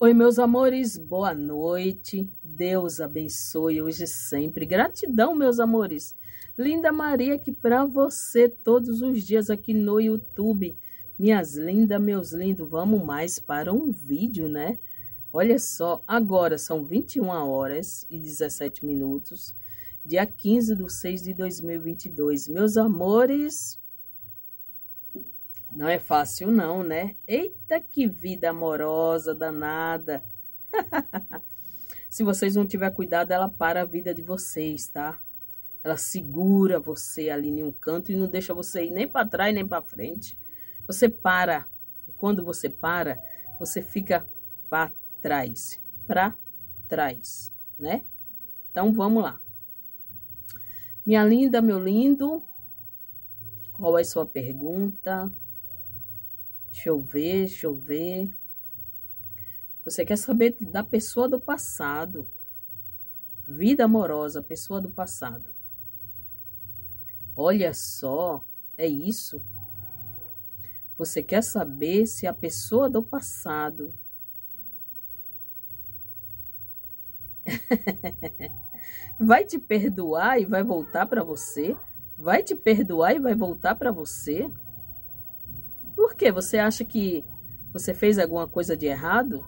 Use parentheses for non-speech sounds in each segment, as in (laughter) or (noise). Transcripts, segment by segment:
Oi, meus amores, boa noite. Deus abençoe hoje e sempre. Gratidão, meus amores. Linda Maria, que para você todos os dias aqui no YouTube. Minhas lindas, meus lindos, vamos mais para um vídeo, né? Olha só, agora são 21 horas e 17 minutos, dia 15 de 6 de 2022. Meus amores, não é fácil não, né? Eita, que vida amorosa, danada. (laughs) Se vocês não tiver cuidado, ela para a vida de vocês, tá? Ela segura você ali em um canto e não deixa você ir nem para trás nem para frente. Você para. E quando você para, você fica para trás, para trás, né? Então vamos lá. Minha linda, meu lindo, qual é a sua pergunta? chover, chover. Você quer saber da pessoa do passado. Vida amorosa, pessoa do passado. Olha só, é isso. Você quer saber se a pessoa do passado. (laughs) vai te perdoar e vai voltar para você? Vai te perdoar e vai voltar para você? Por quê? Você acha que você fez alguma coisa de errado?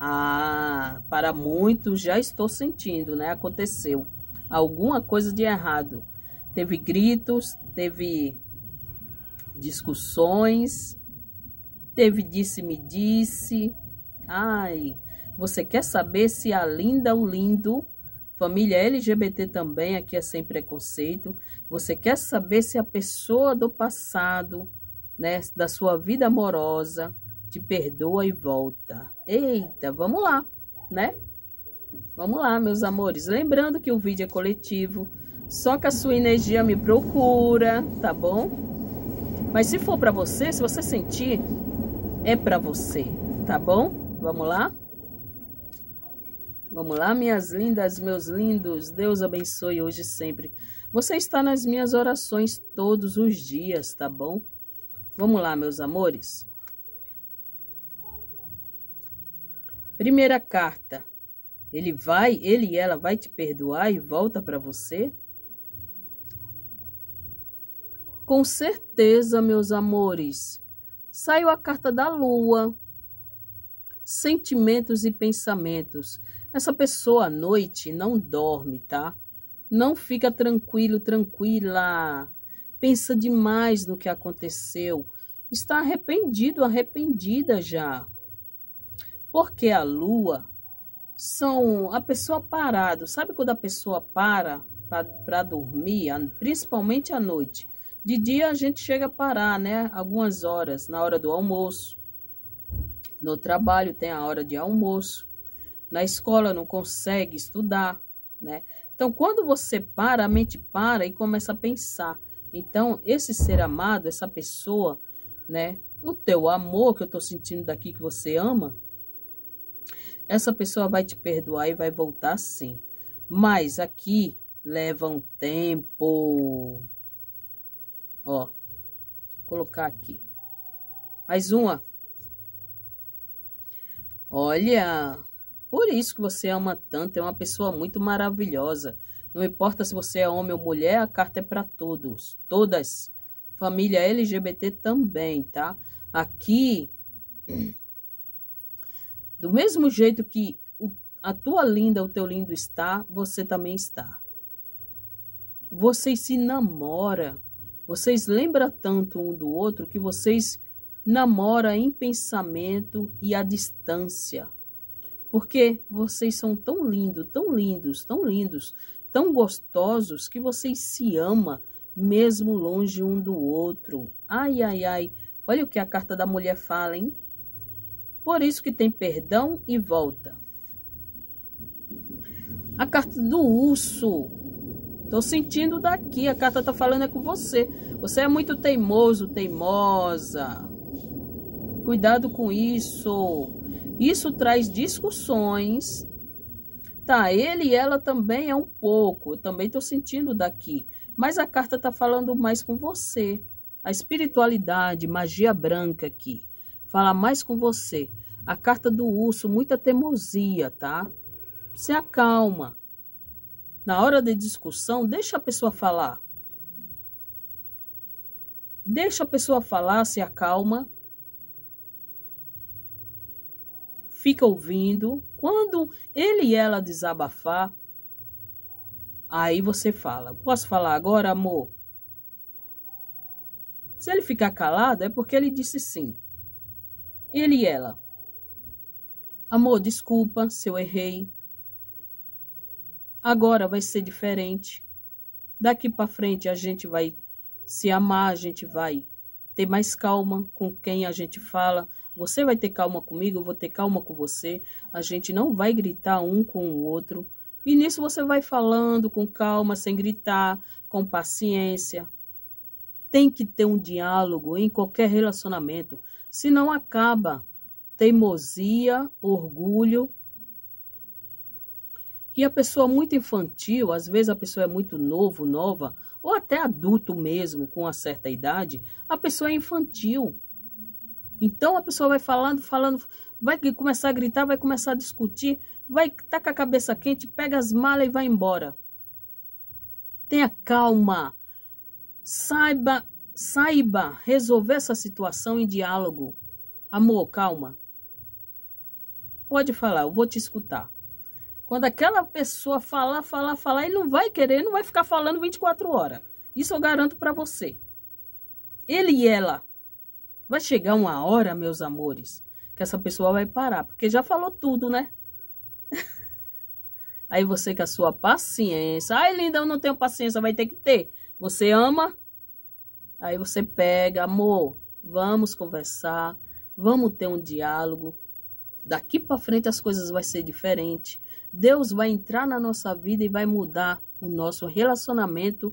Ah, para muitos já estou sentindo, né? Aconteceu alguma coisa de errado. Teve gritos, teve discussões, teve disse-me-disse. -disse. Ai, você quer saber se a linda ou lindo, família LGBT também, aqui é sem preconceito, você quer saber se a pessoa do passado né, da sua vida amorosa, te perdoa e volta. Eita, vamos lá, né? Vamos lá, meus amores. Lembrando que o vídeo é coletivo, só que a sua energia me procura, tá bom? Mas se for para você, se você sentir, é para você, tá bom? Vamos lá? Vamos lá, minhas lindas, meus lindos. Deus abençoe hoje e sempre. Você está nas minhas orações todos os dias, tá bom? Vamos lá, meus amores. Primeira carta. Ele vai, ele e ela vai te perdoar e volta para você? Com certeza, meus amores. Saiu a carta da lua. Sentimentos e pensamentos. Essa pessoa à noite não dorme, tá? Não fica tranquilo, tranquila pensa demais no que aconteceu, está arrependido, arrependida já. Porque a lua são a pessoa parada. Sabe quando a pessoa para para dormir, principalmente à noite? De dia a gente chega a parar, né? Algumas horas, na hora do almoço. No trabalho tem a hora de almoço. Na escola não consegue estudar, né? Então, quando você para, a mente para e começa a pensar. Então, esse ser amado, essa pessoa, né? O teu amor que eu tô sentindo daqui que você ama, essa pessoa vai te perdoar e vai voltar sim. Mas aqui leva um tempo. Ó, vou colocar aqui. Mais uma. Olha, por isso que você ama tanto, é uma pessoa muito maravilhosa. Não importa se você é homem ou mulher, a carta é para todos, todas. Família LGBT também, tá? Aqui, do mesmo jeito que a tua linda, o teu lindo está, você também está. Vocês se namoram. Vocês lembram tanto um do outro que vocês namoram em pensamento e à distância. Porque vocês são tão lindos, tão lindos, tão lindos, tão gostosos que vocês se ama mesmo longe um do outro. Ai, ai, ai. Olha o que a carta da mulher fala, hein? Por isso que tem perdão e volta. A carta do urso. Tô sentindo daqui, a carta tá falando é com você. Você é muito teimoso, teimosa. Cuidado com isso. Isso traz discussões Tá, ele e ela também é um pouco, eu também estou sentindo daqui. Mas a carta está falando mais com você. A espiritualidade, magia branca aqui. Fala mais com você. A carta do urso, muita teimosia, tá? Se acalma. Na hora de discussão, deixa a pessoa falar. Deixa a pessoa falar, se acalma fica ouvindo. Quando ele e ela desabafar, aí você fala: Posso falar agora, amor? Se ele ficar calado, é porque ele disse sim. Ele e ela. Amor, desculpa se eu errei. Agora vai ser diferente. Daqui para frente a gente vai se amar, a gente vai ter mais calma com quem a gente fala. Você vai ter calma comigo, eu vou ter calma com você. A gente não vai gritar um com o outro. E nisso você vai falando com calma, sem gritar, com paciência. Tem que ter um diálogo em qualquer relacionamento, senão acaba teimosia, orgulho e a pessoa muito infantil, às vezes a pessoa é muito novo, nova, ou até adulto mesmo, com uma certa idade, a pessoa é infantil. Então a pessoa vai falando, falando, vai começar a gritar, vai começar a discutir, vai tá com a cabeça quente, pega as malas e vai embora. Tenha calma. Saiba, saiba resolver essa situação em diálogo. Amor, calma. Pode falar, eu vou te escutar. Quando aquela pessoa falar, falar, falar, ele não vai querer, não vai ficar falando 24 horas. Isso eu garanto para você. Ele e ela. Vai chegar uma hora, meus amores, que essa pessoa vai parar, porque já falou tudo, né? (laughs) Aí você com a sua paciência. Ai, linda, eu não tenho paciência, vai ter que ter. Você ama? Aí você pega, amor, vamos conversar, vamos ter um diálogo. Daqui para frente as coisas vai ser diferente. Deus vai entrar na nossa vida e vai mudar o nosso relacionamento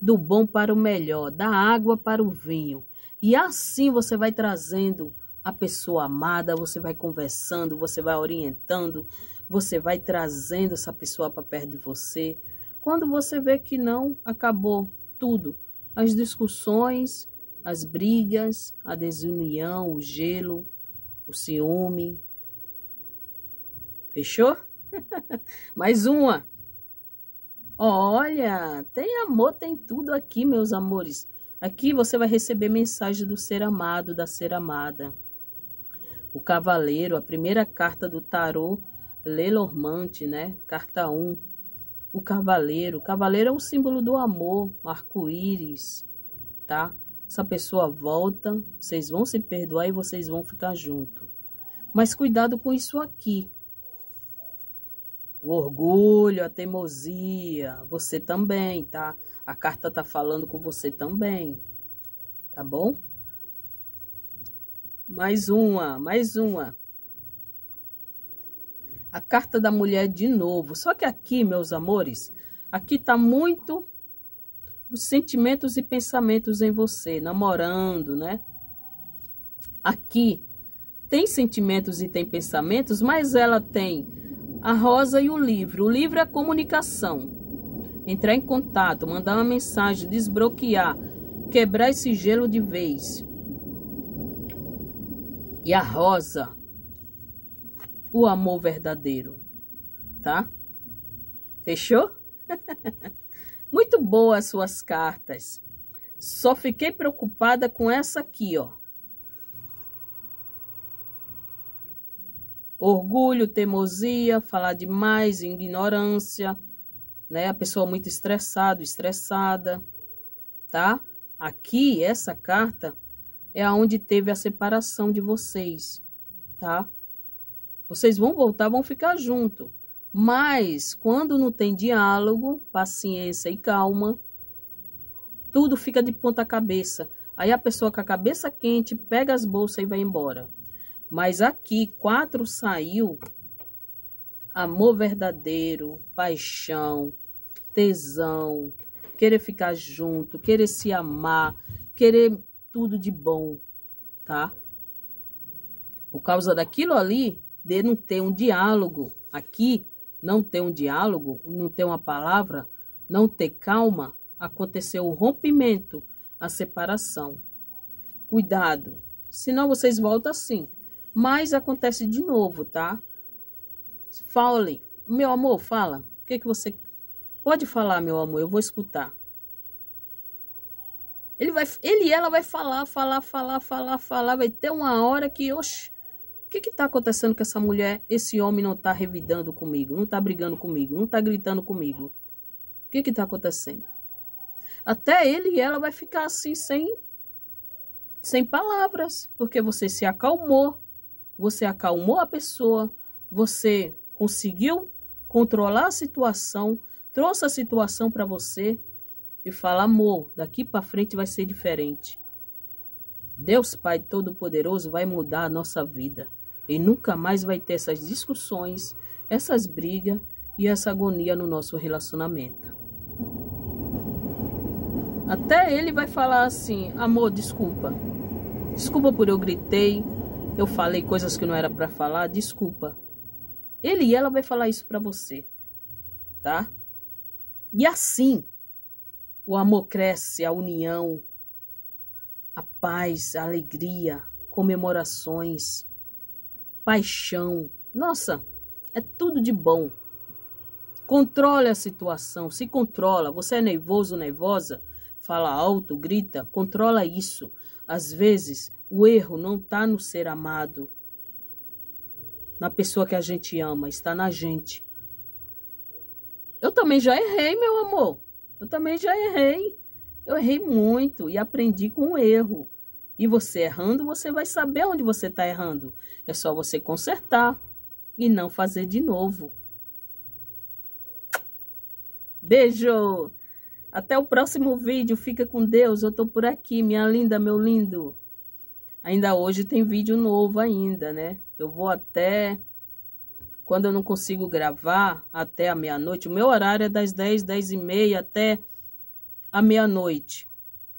do bom para o melhor, da água para o vinho. E assim você vai trazendo a pessoa amada, você vai conversando, você vai orientando, você vai trazendo essa pessoa para perto de você. Quando você vê que não acabou tudo, as discussões, as brigas, a desunião, o gelo, o ciúme. Fechou? (laughs) Mais uma. Olha, tem amor, tem tudo aqui, meus amores. Aqui você vai receber mensagem do ser amado, da ser amada. O cavaleiro, a primeira carta do tarô Lelormante, né? Carta 1. O cavaleiro. O cavaleiro é o símbolo do amor, arco-íris, tá? Essa pessoa volta, vocês vão se perdoar e vocês vão ficar junto. Mas cuidado com isso aqui, o orgulho, a teimosia, você também, tá? A carta tá falando com você também, tá bom? Mais uma, mais uma. A carta da mulher de novo. Só que aqui, meus amores, aqui tá muito os sentimentos e pensamentos em você, namorando, né? Aqui tem sentimentos e tem pensamentos, mas ela tem a rosa e o livro. O livro é comunicação. Entrar em contato, mandar uma mensagem, desbloquear, quebrar esse gelo de vez. E a rosa, o amor verdadeiro, tá? Fechou? (laughs) Muito boas suas cartas. Só fiquei preocupada com essa aqui, ó. orgulho, teimosia, falar demais, ignorância, né? A pessoa muito estressada, estressada, tá? Aqui, essa carta é aonde teve a separação de vocês, tá? Vocês vão voltar, vão ficar junto. Mas quando não tem diálogo, paciência e calma, tudo fica de ponta cabeça. Aí a pessoa com a cabeça quente pega as bolsas e vai embora. Mas aqui quatro saiu amor verdadeiro, paixão, tesão, querer ficar junto, querer se amar, querer tudo de bom, tá? Por causa daquilo ali, de não ter um diálogo aqui, não ter um diálogo, não ter uma palavra, não ter calma, aconteceu o rompimento, a separação. Cuidado, senão vocês voltam assim. Mas acontece de novo, tá? Fale, meu amor, fala. O que, que você. Pode falar, meu amor, eu vou escutar. Ele, vai, ele e ela vai falar, falar, falar, falar, falar. Vai ter uma hora que, oxe, o que está acontecendo que essa mulher, esse homem não está revidando comigo, não está brigando comigo, não está gritando comigo? O que está acontecendo? Até ele e ela vai ficar assim, sem, sem palavras, porque você se acalmou, você acalmou a pessoa, você conseguiu controlar a situação, trouxe a situação para você e fala: amor, daqui para frente vai ser diferente. Deus Pai Todo-Poderoso vai mudar a nossa vida e nunca mais vai ter essas discussões, essas brigas e essa agonia no nosso relacionamento. Até ele vai falar assim: amor, desculpa. Desculpa por eu gritei, eu falei coisas que não era para falar, desculpa. Ele e ela vai falar isso para você, tá? E assim, o amor cresce, a união, a paz, a alegria, comemorações, paixão. Nossa, é tudo de bom. Controle a situação, se controla. Você é nervoso, nervosa, fala alto, grita, controla isso. Às vezes o erro não está no ser amado, na pessoa que a gente ama, está na gente. Eu também já errei, meu amor. Eu também já errei. Eu errei muito e aprendi com o erro. E você errando, você vai saber onde você está errando. É só você consertar e não fazer de novo. Beijo! Até o próximo vídeo. Fica com Deus. Eu tô por aqui, minha linda, meu lindo. Ainda hoje tem vídeo novo ainda, né? Eu vou até quando eu não consigo gravar até a meia-noite. O meu horário é das 10, 10 e meia até a meia-noite,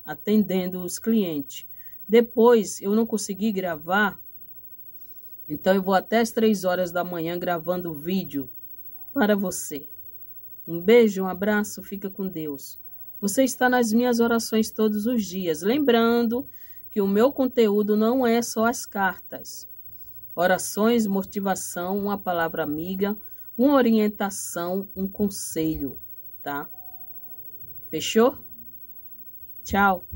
atendendo os clientes. Depois eu não consegui gravar, então eu vou até as 3 horas da manhã gravando vídeo para você. Um beijo, um abraço, fica com Deus. Você está nas minhas orações todos os dias. Lembrando que o meu conteúdo não é só as cartas. Orações, motivação, uma palavra amiga, uma orientação, um conselho, tá? Fechou? Tchau!